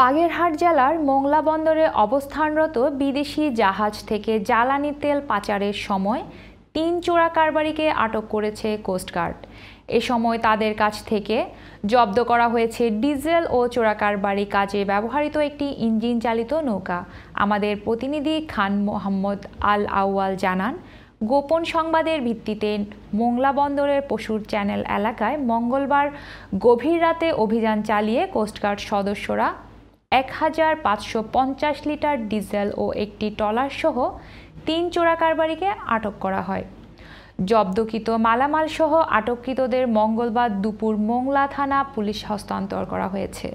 বাগেরহাট জেলার মোংলা বন্দরে অবস্থানরত বিদেশি জাহাজ থেকে জ্বালানি তেল পাচারের সময় তিন চোরা কারবারিকে আটক করেছে কোস্টগার্ড এ সময় তাদের কাছ থেকে জব্দ করা হয়েছে ডিজেল ও চোরাকারবারি কাজে ব্যবহৃত একটি ইঞ্জিন চালিত নৌকা আমাদের প্রতিনিধি খান মোহাম্মদ আল আউয়াল জানান গোপন সংবাদের ভিত্তিতে মোংলা বন্দরের পশুর চ্যানেল এলাকায় মঙ্গলবার গভীর রাতে অভিযান চালিয়ে কোস্টগার্ড সদস্যরা এক হাজার পাঁচশো পঞ্চাশ লিটার ডিজেল ও একটি টলার সহ তিন চোরা কারবারিকে আটক করা হয় জব্দকৃত মালামালসহ আটককৃতদের মঙ্গলবার দুপুর মোংলা থানা পুলিশ হস্তান্তর করা হয়েছে